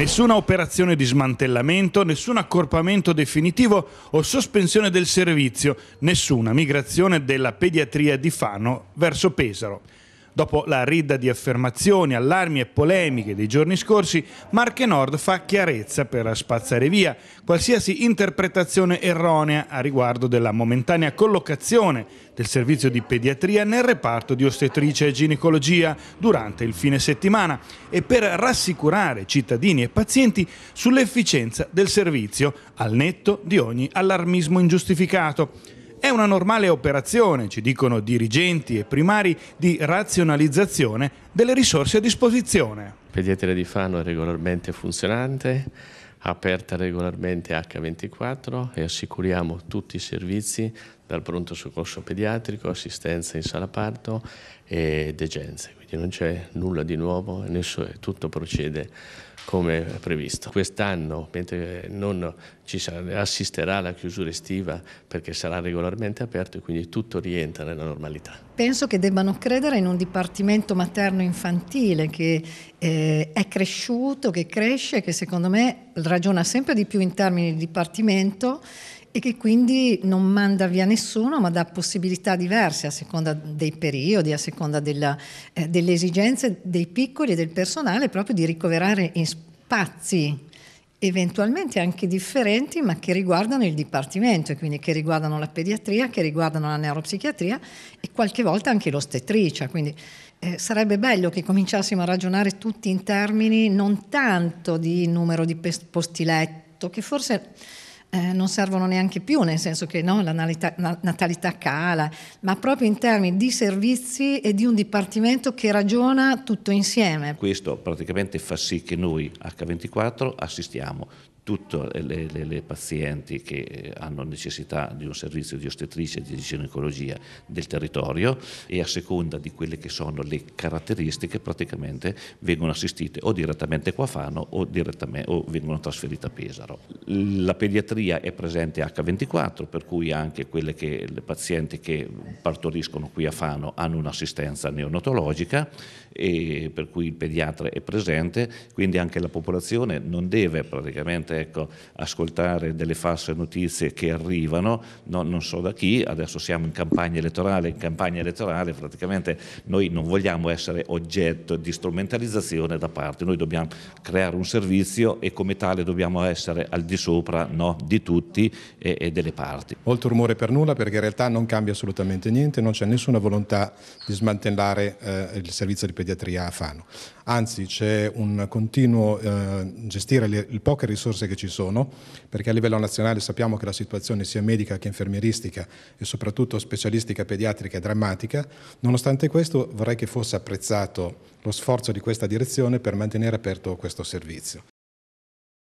Nessuna operazione di smantellamento, nessun accorpamento definitivo o sospensione del servizio, nessuna migrazione della pediatria di Fano verso Pesaro. Dopo la ridda di affermazioni, allarmi e polemiche dei giorni scorsi, Marche Nord fa chiarezza per spazzare via qualsiasi interpretazione erronea a riguardo della momentanea collocazione del servizio di pediatria nel reparto di ostetricia e ginecologia durante il fine settimana e per rassicurare cittadini e pazienti sull'efficienza del servizio, al netto di ogni allarmismo ingiustificato. È una normale operazione, ci dicono dirigenti e primari, di razionalizzazione delle risorse a disposizione. Pediatria di Fano è regolarmente funzionante, aperta regolarmente H24 e assicuriamo tutti i servizi dal pronto soccorso pediatrico, assistenza in sala parto e degenze quindi non c'è nulla di nuovo, tutto procede come previsto. Quest'anno, mentre non ci sarà, assisterà la chiusura estiva perché sarà regolarmente aperto e quindi tutto rientra nella normalità. Penso che debbano credere in un dipartimento materno-infantile che eh, è cresciuto, che cresce, che secondo me ragiona sempre di più in termini di dipartimento e che quindi non manda via nessuno, ma dà possibilità diverse a seconda dei periodi, a seconda della, eh, delle esigenze dei piccoli e del personale, proprio di ricoverare in spazi eventualmente anche differenti, ma che riguardano il dipartimento, e quindi che riguardano la pediatria, che riguardano la neuropsichiatria e qualche volta anche l'ostetricia. Quindi eh, sarebbe bello che cominciassimo a ragionare tutti in termini non tanto di numero di posti letto, che forse eh, non servono neanche più, nel senso che no, la natalità, natalità, cala, ma proprio in termini di servizi e di un dipartimento che ragiona tutto insieme. Questo praticamente fa sì che noi H24 assistiamo tutte le, le, le, pazienti che eh, hanno necessità di un servizio di ostetricia e di ginecologia del territorio e a seconda di quelle che sono le caratteristiche praticamente vengono assistite o direttamente qua a Fano o, o vengono trasferite a Pesaro. La pediatria è presente H24 per cui anche quelle che le pazienti che partoriscono qui a Fano hanno un'assistenza neonatologica per cui il pediatra è presente, quindi anche la popolazione non deve praticamente importante ecco, ascoltare delle false notizie che arrivano, no, non so da chi, adesso siamo in campagna elettorale, in campagna elettorale praticamente noi non vogliamo essere oggetto di strumentalizzazione da parte, noi dobbiamo creare un servizio e come tale dobbiamo essere al di sopra no, di tutti e, e delle parti. Molto rumore per nulla perché in realtà non cambia assolutamente niente, non c'è nessuna volontà di smantellare eh, il servizio di pediatria a Fano, anzi c'è un continuo eh, gestire le, le poche risorse risorse che ci sono, perché a livello nazionale sappiamo che la situazione sia medica che infermieristica e soprattutto specialistica pediatrica è drammatica. Nonostante questo vorrei che fosse apprezzato lo sforzo di questa direzione per mantenere aperto questo servizio.